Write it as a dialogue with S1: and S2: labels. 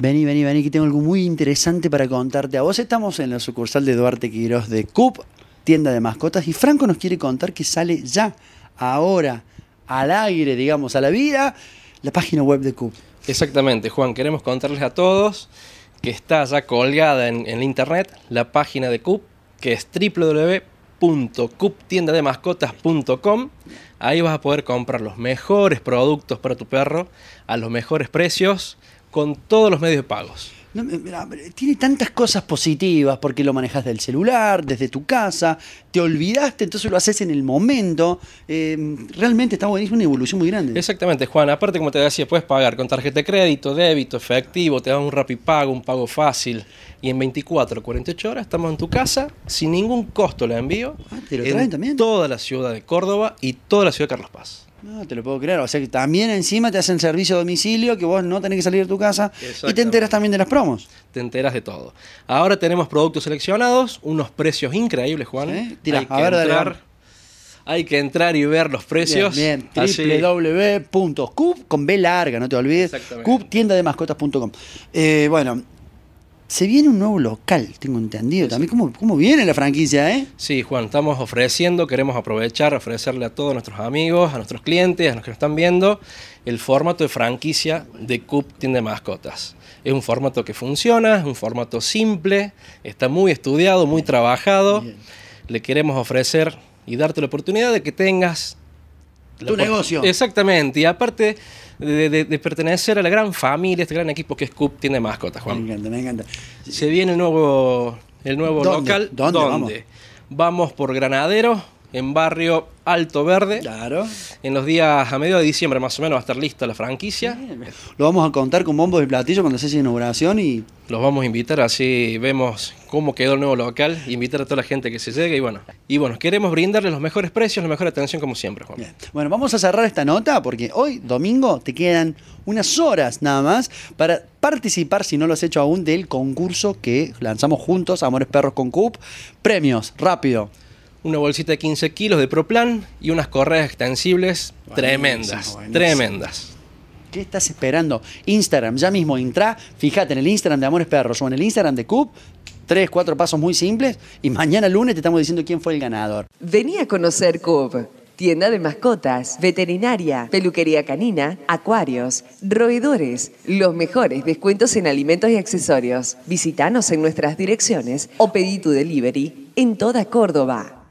S1: Vení, vení, vení, que tengo algo muy interesante para contarte. A vos estamos en la sucursal de Duarte Quirós de CUP, tienda de mascotas, y Franco nos quiere contar que sale ya, ahora,
S2: al aire, digamos, a la vida, la página web de CUP. Exactamente, Juan, queremos contarles a todos que está ya colgada en, internet la página de CUP, que es www.cuptiendademascotas.com. Ahí vas a poder comprar los mejores productos para tu perro a los mejores precios con todos los medios de pagos. tiene tantas cosas positivas
S1: porque lo manejas del celular, desde tu casa, te olvidaste, entonces lo haces en el momento. Eh, realmente está buenísimo,
S2: una evolución muy grande. Exactamente, Juan. Aparte, como te decía, puedes pagar con tarjeta de crédito, débito, efectivo, te dan un pago, un pago fácil. Y en 24, o 48 horas estamos en tu casa sin ningún costo le envío. Ah, te lo traen también. Toda la ciudad de Córdoba y toda la ciudad de Carlos Paz.
S1: No, te lo puedo creer. O sea que también encima te hacen servicio a domicilio, que vos no tenés que salir de tu casa. Y te
S2: enteras también de las promos. Te enteras de todo. Ahora tenemos productos seleccionados, unos precios increíbles, Juan. Tira, a que entrar, Hay que entrar y ver los precios. Bien, bien.
S1: www.cub, con B larga, no te olvides. Cub, tienda de eh, bueno, se viene un nuevo local, tengo entendido también. ¿Cómo, ¿Cómo, viene la franquicia,
S2: eh? Sí, Juan, estamos ofreciendo, queremos aprovechar, ofrecerle a todos nuestros amigos, a nuestros clientes, a los que nos están viendo, el formato de franquicia de CUP Tienda Mascotas. Es un formato que funciona, es un formato simple, está muy estudiado, muy trabajado. Le queremos ofrecer y darte la oportunidad de que tengas tu negocio. Exactamente. Y aparte de, pertenecer a la gran familia, este gran equipo que es Coop, tiene mascotas, Juan. Me encanta, me encanta. Se viene el nuevo, el nuevo local. ¿Dónde? Vamos. vamos por Granadero, en barrio Alto Verde. Claro. En los días a medio de diciembre, más o menos, va a estar lista la franquicia. Lo vamos a contar con bombo y platillo cuando se hace inauguración y los vamos a invitar, así vemos cómo quedó el nuevo local, invitar a toda la gente que se llegue y bueno, y bueno, queremos brindarles los mejores precios, la mejor atención como siempre, Juan.
S1: Bueno, vamos a cerrar esta nota porque hoy, domingo, te quedan unas horas nada más para participar, si no lo has hecho aún, del concurso que lanzamos juntos, Amores Perros con CUP. Premios,
S2: rápido una bolsita de 15 kilos de Proplan y unas correas extensibles tremendas, tremendas.
S1: ¿Qué estás esperando? Instagram, ya mismo entra, fíjate en el Instagram de Amores Perros o en el Instagram de CUB, tres, cuatro pasos muy simples y mañana lunes te estamos diciendo quién fue el ganador. Vení a conocer CUB, Tienda de mascotas, veterinaria, peluquería canina, acuarios, roedores, los mejores descuentos en alimentos y accesorios. Visítanos en nuestras direcciones o pedí tu delivery en toda Córdoba.